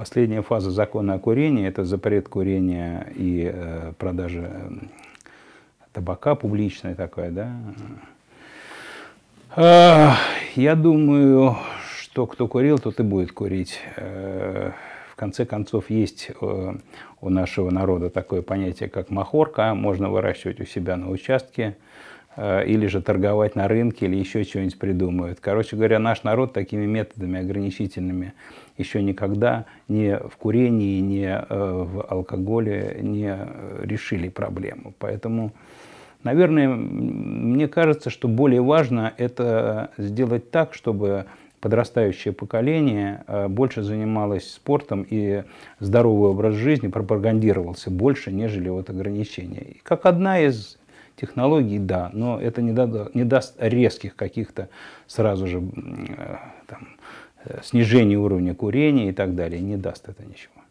Последняя фаза закона о курении – это запрет курения и э, продажи э, табака публичная такая, да. Э, я думаю, что кто курил, тот и будет курить. Э, в конце концов, есть э, у нашего народа такое понятие, как махорка. Можно выращивать у себя на участке. Э, или же торговать на рынке, или еще чего-нибудь придумают. Короче говоря, наш народ такими методами ограничительными еще никогда ни в курении, ни э, в алкоголе не э, решили проблему. Поэтому, наверное, мне кажется, что более важно это сделать так, чтобы подрастающее поколение больше занималось спортом и здоровый образ жизни пропагандировался больше, нежели вот ограничения. И как одна из Технологии, да, но это не, дадо, не даст резких каких-то сразу же э, там, э, снижения уровня курения и так далее. Не даст это ничего.